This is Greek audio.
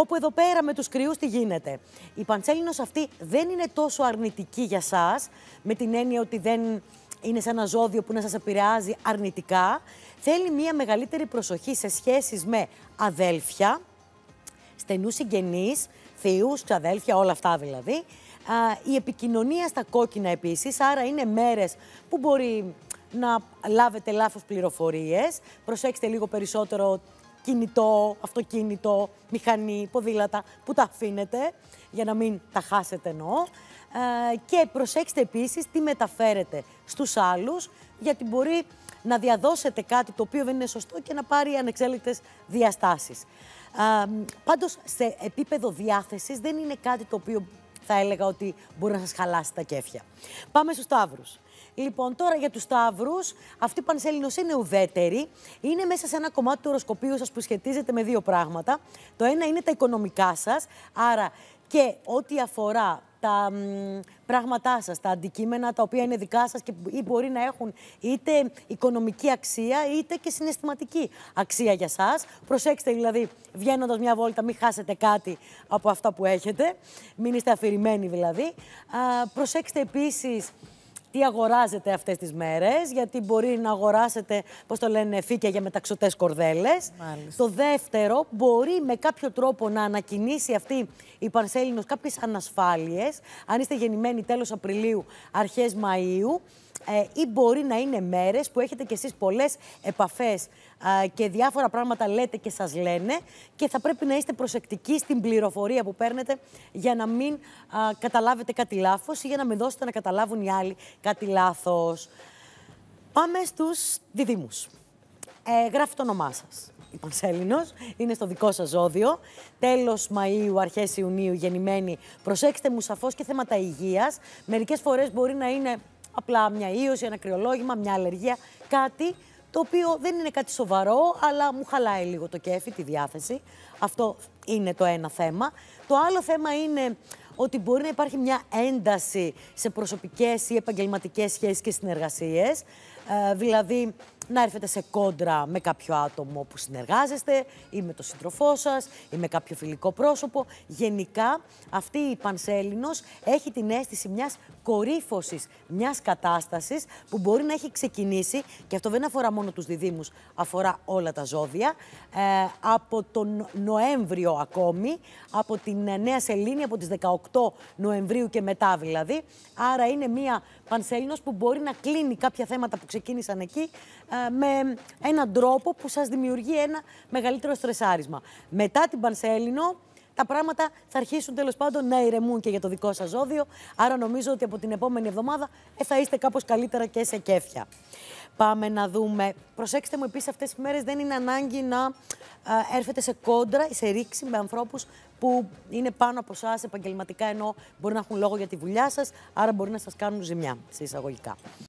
Όπου εδώ πέρα με τους κρυούς τι γίνεται. Η παντσέλινος αυτή δεν είναι τόσο αρνητική για σας, με την έννοια ότι δεν είναι σαν ένα ζώδιο που να σας επηρεάζει αρνητικά. Θέλει μια μεγαλύτερη προσοχή σε σχέσεις με αδέλφια, στενούς συγγενείς, θείους, ξαδέλφια, όλα αυτά δηλαδή. η επικοινωνία στα κόκκινα επίσης, άρα είναι μέρες που μπορεί να λάβετε λάθος πληροφορίες. Προσέξτε λίγο περισσότερο κινητό, αυτοκίνητο, μηχανή, ποδήλατα που τα αφήνετε για να μην τα χάσετε εννοώ. Ε, και προσέξτε επίσης τι μεταφέρετε στους άλλους γιατί μπορεί να διαδώσετε κάτι το οποίο δεν είναι σωστό και να πάρει ανεξέλεκτες διαστάσεις. Ε, πάντως σε επίπεδο διάθεσης δεν είναι κάτι το οποίο θα έλεγα ότι μπορεί να σας χαλάσει τα κέφια. Πάμε στους Σταύρους. Λοιπόν, τώρα για τους Σταύρους, αυτή η πανσέλινος είναι ουδέτερη. Είναι μέσα σε ένα κομμάτι του οροσκοπίου σας που σχετίζεται με δύο πράγματα. Το ένα είναι τα οικονομικά σας, άρα και ό,τι αφορά τα πράγματά σας, τα αντικείμενα τα οποία είναι δικά σας και ή μπορεί να έχουν είτε οικονομική αξία είτε και συναισθηματική αξία για σας. Προσέξτε δηλαδή, βγαίνοντας μια βόλτα, μην χάσετε κάτι από αυτά που έχετε, μην είστε αφηρημένοι δηλαδή. Α, προσέξτε επίσης τι αγοράζετε αυτές τις μέρες, γιατί μπορεί να αγοράσετε, πώς το λένε, φύκια για μεταξωτές κορδέλες. Το δεύτερο, μπορεί με κάποιο τρόπο να ανακοινήσει αυτή η Πανσέλινο κάποιες ανασφάλειες, αν είστε γεννημένοι τέλος Απριλίου, αρχές Μαΐου ε, ή μπορεί να είναι μέρες που έχετε κι εσείς πολλές επαφές και διάφορα πράγματα λέτε και σας λένε και θα πρέπει να είστε προσεκτικοί στην πληροφορία που παίρνετε για να μην καταλάβετε κάτι λάθος ή για να μην δώσετε να καταλάβουν οι άλλοι κάτι λάθος. Πάμε στους διδήμου. Ε, γράφει το όνομά σας. Η Πανσέλινο είναι στο δικό σας ζώδιο. Τέλος Μαου, αρχές Ιουνίου, γεννημένη. Προσέξτε μου σαφώς και θέματα υγείας. Μερικές φορές μπορεί να είναι απλά μια ίωση, ένα κρυολόγημα, μια αλλεργία, κάτι το οποίο δεν είναι κάτι σοβαρό, αλλά μου χαλάει λίγο το κέφι, τη διάθεση. Αυτό είναι το ένα θέμα. Το άλλο θέμα είναι ότι μπορεί να υπάρχει μια ένταση σε προσωπικές ή επαγγελματικές σχέσεις και συνεργασίες. Ε, δηλαδή, να έρθετε σε κόντρα με κάποιο άτομο που συνεργάζεστε ή με τον σύντροφό σας ή με κάποιο φιλικό πρόσωπο. Γενικά, αυτή η Πανσέλινος έχει την αίσθηση μιας κορύφωσης μιας κατάστασης που μπορεί να έχει ξεκινήσει, και αυτό δεν αφορά μόνο τους διδήμου, αφορά όλα τα ζώδια, ε, από τον Νοέμβριο ακόμη, από την Νέα Σελήνη, από τις 18 Νοεμβρίου και μετά δηλαδή. Άρα είναι μια Πανσέλινος που μπορεί να κλείνει κάποια θέματα που ξεκίνησαν εκεί ε, ε, με έναν τρόπο που σας δημιουργεί ένα μεγαλύτερο στρεσάρισμα. Μετά την Πανσέλινο, τα πράγματα θα αρχίσουν τέλος πάντων να ηρεμούν και για το δικό σας ζώδιο. Άρα νομίζω ότι από την επόμενη εβδομάδα ε, θα είστε κάπως καλύτερα και σε κέφια. Πάμε να δούμε. Προσέξτε μου επίσης, αυτές τις μέρες δεν είναι ανάγκη να ε, έρθετε σε κόντρα ή σε ρήξη με ανθρώπους που είναι πάνω από εσά επαγγελματικά, ενώ μπορεί να έχουν λόγο για τη δουλειά σας, άρα μπορεί να σας κάνουν ζημιά, σε